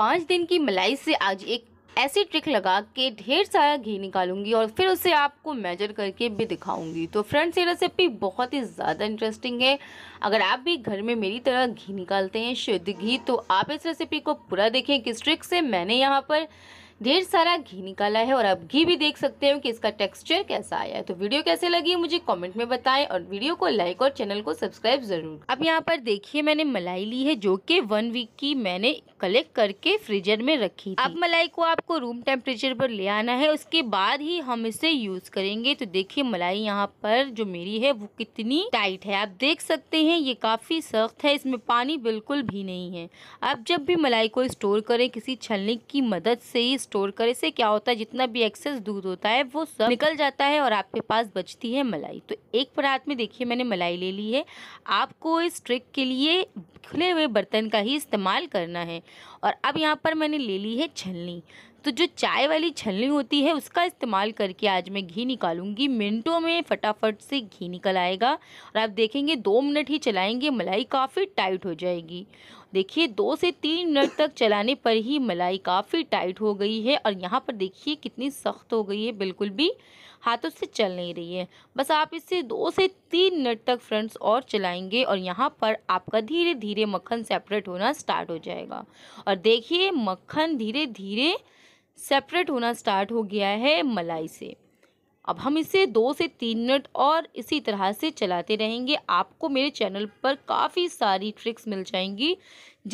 पाँच दिन की मलाई से आज एक ऐसी ट्रिक लगा के ढेर सारा घी निकालूंगी और फिर उसे आपको मेजर करके भी दिखाऊंगी तो फ्रेंड्स ये रेसिपी बहुत ही ज़्यादा इंटरेस्टिंग है अगर आप भी घर में मेरी तरह घी निकालते हैं शुद्ध घी तो आप इस रेसिपी को पूरा देखें किस ट्रिक से मैंने यहाँ पर ढेर सारा घी निकाला है और आप घी भी देख सकते हो कि इसका टेक्सचर कैसा आया है तो वीडियो कैसे लगी मुझे कॉमेंट में बताएं और वीडियो को लाइक और चैनल को सब्सक्राइब जरूर अब यहाँ पर देखिए मैंने मलाई ली है जो कि वन वीक की मैंने कलेक्ट करके फ्रीजर में रखी अब मलाई को आपको रूम टेम्परेचर पर ले आना है उसके बाद ही हम इसे यूज करेंगे तो देखिए मलाई यहाँ पर जो मेरी है वो कितनी टाइट है आप देख सकते हैं ये काफी सख्त है इसमें पानी बिल्कुल भी नहीं है आप जब भी मलाई को स्टोर करें किसी छलने की मदद से ही स्टोर करे से क्या होता है जितना भी एक्सेस दूध होता है वो सब निकल जाता है और आपके पास बचती है मलाई तो एक परात में देखिए मैंने मलाई ले ली है आपको इस ट्रिक के लिए खुले हुए बर्तन का ही इस्तेमाल करना है और अब यहाँ पर मैंने ले ली है छलनी तो जो चाय वाली छलनी होती है उसका इस्तेमाल करके आज मैं घी निकालूंगी मिनटों में फटाफट से घी निकल आएगा और आप देखेंगे दो मिनट ही चलाएंगे मलाई काफ़ी टाइट हो जाएगी देखिए दो से तीन मिनट तक चलाने पर ही मलाई काफ़ी टाइट हो गई है और यहाँ पर देखिए कितनी सख्त हो गई है बिल्कुल भी हाथों से चल नहीं रही है बस आप इसे दो से तीन मिनट तक फ्रेंड्स और चलाएंगे और यहाँ पर आपका धीरे धीरे मक्खन सेपरेट होना स्टार्ट हो जाएगा और देखिए मक्खन धीरे धीरे सेपरेट होना स्टार्ट हो गया है मलाई से अब हम इसे दो से तीन मिनट और इसी तरह से चलाते रहेंगे आपको मेरे चैनल पर काफ़ी सारी ट्रिक्स मिल जाएंगी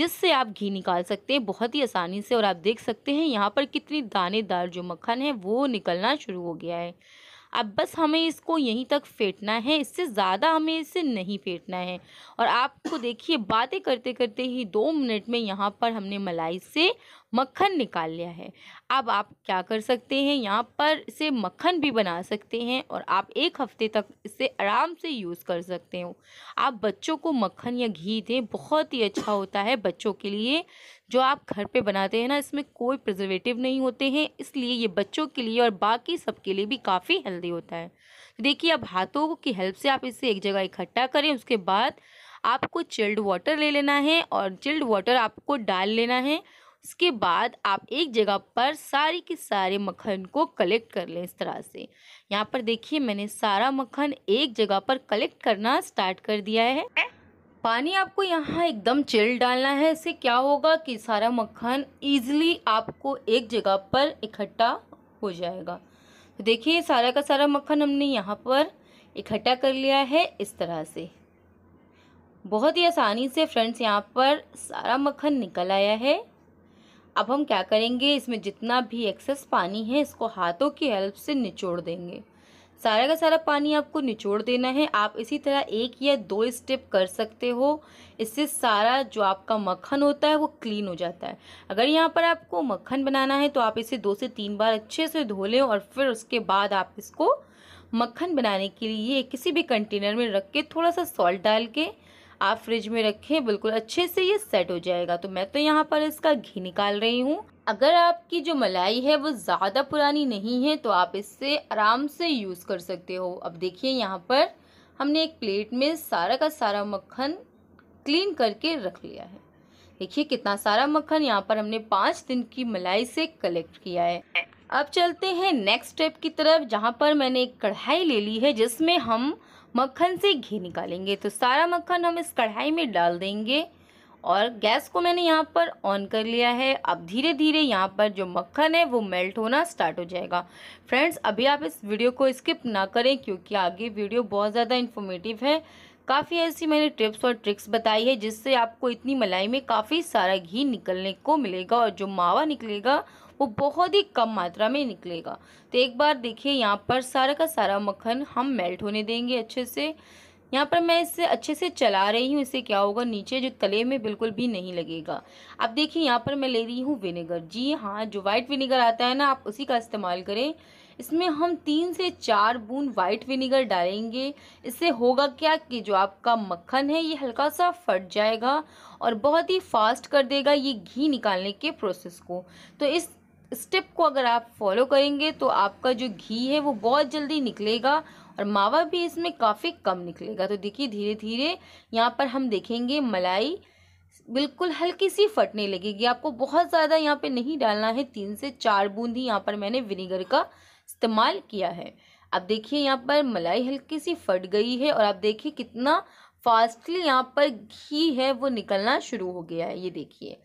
जिससे आप घी निकाल सकते हैं बहुत ही आसानी से और आप देख सकते हैं यहाँ पर कितनी दानेदार जो मक्खन है वो निकलना शुरू हो गया है अब बस हमें इसको यहीं तक फेंटना है इससे ज़्यादा हमें इसे नहीं फेंटना है और आपको देखिए बातें करते करते ही दो मिनट में यहाँ पर हमने मलाई से मक्खन निकाल लिया है अब आप क्या कर सकते हैं यहाँ पर से मक्खन भी बना सकते हैं और आप एक हफ्ते तक इसे आराम से यूज़ कर सकते हो आप बच्चों को मक्खन या घी दें बहुत ही अच्छा होता है बच्चों के लिए जो आप घर पे बनाते हैं ना इसमें कोई प्रिजर्वेटिव नहीं होते हैं इसलिए ये बच्चों के लिए और बाकी सब के लिए भी काफ़ी हेल्दी होता है तो देखिए अब हाथों की हेल्प से आप इसे एक जगह इकट्ठा करें उसके बाद आपको चिल्ड वाटर ले लेना है और चिल्ड वाटर आपको डाल लेना है इसके बाद आप एक जगह पर सारी के सारे मक्खन को कलेक्ट कर लें इस तरह से यहाँ पर देखिए मैंने सारा मक्खन एक जगह पर कलेक्ट करना स्टार्ट कर दिया है पानी आपको यहाँ एकदम चिल डालना है इससे क्या होगा कि सारा मक्खन ईजिली आपको एक जगह पर इकट्ठा हो जाएगा तो देखिए सारा का सारा मक्खन हमने यहाँ पर इकट्ठा कर लिया है इस तरह से बहुत ही आसानी से फ्रेंड्स यहाँ पर सारा मक्खन निकल आया है अब हम क्या करेंगे इसमें जितना भी एक्सेस पानी है इसको हाथों की हेल्प से निचोड़ देंगे सारा का सारा पानी आपको निचोड़ देना है आप इसी तरह एक या दो स्टेप कर सकते हो इससे सारा जो आपका मक्खन होता है वो क्लीन हो जाता है अगर यहाँ पर आपको मक्खन बनाना है तो आप इसे दो से तीन बार अच्छे से धो लें और फिर उसके बाद आप इसको मक्खन बनाने के लिए किसी भी कंटेनर में रख के थोड़ा सा सॉल्ट डाल के आप फ्रिज में रखें बिल्कुल अच्छे से ये सेट हो जाएगा तो मैं तो यहाँ पर इसका घी निकाल रही हूँ अगर आपकी जो मलाई है वो ज़्यादा पुरानी नहीं है तो आप इससे आराम से यूज़ कर सकते हो अब देखिए यहाँ पर हमने एक प्लेट में सारा का सारा मक्खन क्लीन करके रख लिया है देखिए कितना सारा मक्खन यहाँ पर हमने पाँच दिन की मलाई से कलेक्ट किया है अब चलते हैं नेक्स्ट स्टेप की तरफ जहाँ पर मैंने एक कढ़ाई ले ली है जिसमें हम मक्खन से घी निकालेंगे तो सारा मक्खन हम इस कढ़ाई में डाल देंगे और गैस को मैंने यहाँ पर ऑन कर लिया है अब धीरे धीरे यहाँ पर जो मक्खन है वो मेल्ट होना स्टार्ट हो जाएगा फ्रेंड्स अभी आप इस वीडियो को स्किप ना करें क्योंकि आगे वीडियो बहुत ज़्यादा इन्फॉर्मेटिव है काफ़ी ऐसी मैंने टिप्स और ट्रिक्स बताई है जिससे आपको इतनी मलाई में काफ़ी सारा घी निकलने को मिलेगा और जो मावा निकलेगा वो बहुत ही कम मात्रा में निकलेगा तो एक बार देखिए यहाँ पर सारा का सारा मक्खन हम मेल्ट होने देंगे अच्छे से यहाँ पर मैं इसे अच्छे से चला रही हूँ इससे क्या होगा नीचे जो तले में बिल्कुल भी नहीं लगेगा अब देखिए यहाँ पर मैं ले रही हूँ विनेगर जी हाँ जो वाइट विनेगर आता है ना आप उसी का इस्तेमाल करें इसमें हम तीन से चार बूंद वाइट विनेगर डालेंगे इससे होगा क्या कि जो आपका मक्खन है ये हल्का सा फट जाएगा और बहुत ही फास्ट कर देगा ये घी निकालने के प्रोसेस को तो इस स्टेप को अगर आप फॉलो करेंगे तो आपका जो घी है वो बहुत जल्दी निकलेगा और मावा भी इसमें काफ़ी कम निकलेगा तो देखिए धीरे धीरे यहाँ पर हम देखेंगे मलाई बिल्कुल हल्की सी फटने लगेगी आपको बहुत ज़्यादा यहाँ पे नहीं डालना है तीन से चार बूंद ही यहाँ पर मैंने विनेगर का इस्तेमाल किया है अब देखिए यहाँ पर मलाई हल्की सी फट गई है और आप देखिए कितना फास्टली यहाँ पर घी है वो निकलना शुरू हो गया है ये देखिए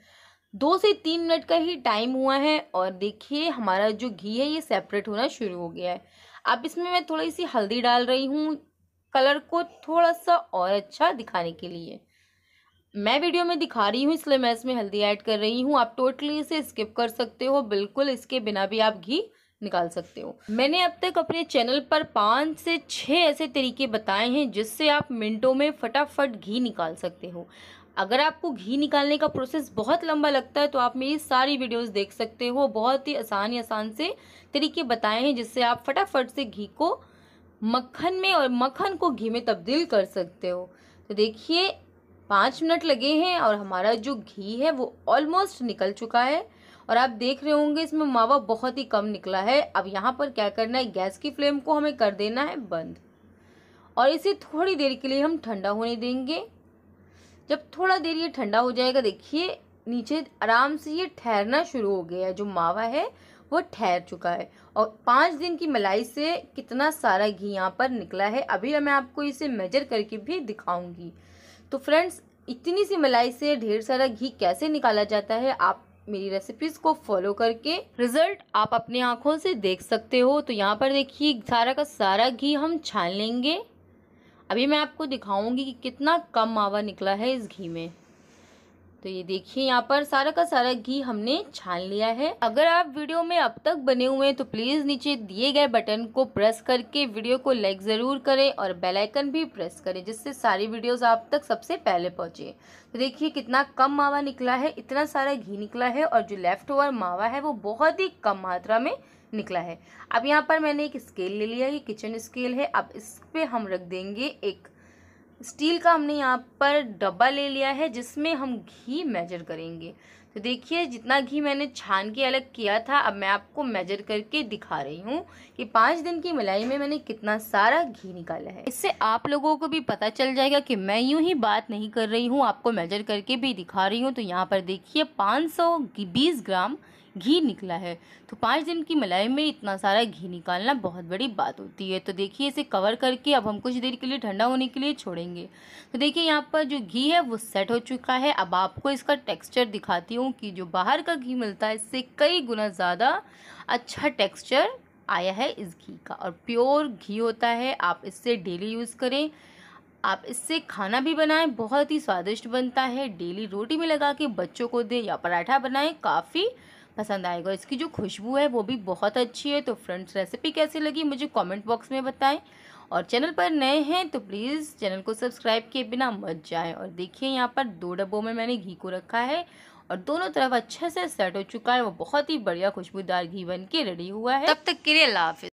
दो से तीन मिनट का ही टाइम हुआ है और देखिए हमारा जो घी है ये सेपरेट होना शुरू हो गया है अब इसमें मैं थोड़ी सी हल्दी डाल रही हूँ कलर को थोड़ा सा और अच्छा दिखाने के लिए मैं वीडियो में दिखा रही हूँ इसलिए मैं इसमें हल्दी ऐड कर रही हूँ आप टोटली इसे स्किप कर सकते हो बिल्कुल इसके बिना भी आप घी निकाल सकते हो मैंने अब तक अपने चैनल पर पाँच से छः ऐसे तरीके बताए हैं जिससे आप मिनटों में फटाफट घी निकाल सकते हो अगर आपको घी निकालने का प्रोसेस बहुत लंबा लगता है तो आप मेरी सारी वीडियोस देख सकते हो बहुत ही आसान आसान से तरीके बताए हैं जिससे आप फटाफट से घी को मक्खन में और मक्खन को घी में तब्दील कर सकते हो तो देखिए पाँच मिनट लगे हैं और हमारा जो घी है वो ऑलमोस्ट निकल चुका है और आप देख रहे होंगे इसमें मावा बहुत ही कम निकला है अब यहाँ पर क्या करना है गैस की फ्लेम को हमें कर देना है बंद और इसे थोड़ी देर के लिए हम ठंडा होने देंगे जब थोड़ा देर ये ठंडा हो जाएगा देखिए नीचे आराम से ये ठहरना शुरू हो गया है जो मावा है वो ठहर चुका है और पाँच दिन की मलाई से कितना सारा घी यहाँ पर निकला है अभी मैं आपको इसे मेजर करके भी दिखाऊंगी तो फ्रेंड्स इतनी सी मलाई से ढेर सारा घी कैसे निकाला जाता है आप मेरी रेसिपीज को फॉलो करके रिजल्ट आप अपनी आंखों से देख सकते हो तो यहाँ पर देखिए सारा का सारा घी हम छान लेंगे अभी मैं आपको दिखाऊंगी कि कितना कम मावा निकला है इस घी में तो ये देखिए यहाँ पर सारा का सारा घी हमने छान लिया है अगर आप वीडियो में अब तक बने हुए हैं तो प्लीज़ नीचे दिए गए बटन को प्रेस करके वीडियो को लाइक ज़रूर करें और बेल आइकन भी प्रेस करें जिससे सारी वीडियोस आप तक सबसे पहले पहुँचे तो देखिए कितना कम मावा निकला है इतना सारा घी निकला है और जो लेफ्ट ओवर मावा है वो बहुत ही कम मात्रा में निकला है अब यहाँ पर मैंने एक स्केल ले लिया ये किचन स्केल है अब इस पर हम रख देंगे एक स्टील का हमने यहाँ पर डब्बा ले लिया है जिसमें हम घी मेजर करेंगे तो देखिए जितना घी मैंने छान के अलग किया था अब मैं आपको मेजर करके दिखा रही हूँ कि पाँच दिन की मलाई में मैंने कितना सारा घी निकाला है इससे आप लोगों को भी पता चल जाएगा कि मैं यूँ ही बात नहीं कर रही हूँ आपको मेजर करके भी दिखा रही हूँ तो यहाँ पर देखिए पाँच ग्राम घी निकला है तो पाँच दिन की मलाई में इतना सारा घी निकालना बहुत बड़ी बात होती है तो देखिए इसे कवर करके अब हम कुछ देर के लिए ठंडा होने के लिए छोड़ेंगे तो देखिए यहाँ पर जो घी है वो सेट हो चुका है अब आपको इसका टेक्स्चर दिखाती हूँ कि जो बाहर का घी मिलता है इससे कई गुना ज़्यादा अच्छा टेक्स्चर आया है इस घी का और प्योर घी होता है आप इससे डेली यूज़ करें आप इससे खाना भी बनाएं बहुत ही स्वादिष्ट बनता है डेली रोटी में लगा के बच्चों को दें या पराठा बनाएं काफ़ी पसंद आएगा इसकी जो खुशबू है वो भी बहुत अच्छी है तो फ्रेंड्स रेसिपी कैसी लगी मुझे कमेंट बॉक्स में बताएं और चैनल पर नए हैं तो प्लीज़ चैनल को सब्सक्राइब किए बिना मत जाएं और देखिए यहाँ पर दो डब्बों में मैंने घी को रखा है और दोनों तरफ अच्छे से सेट हो चुका है वो बहुत ही बढ़िया खुशबूदार घी बन के रेडी हुआ है तब तक के लिए लाफ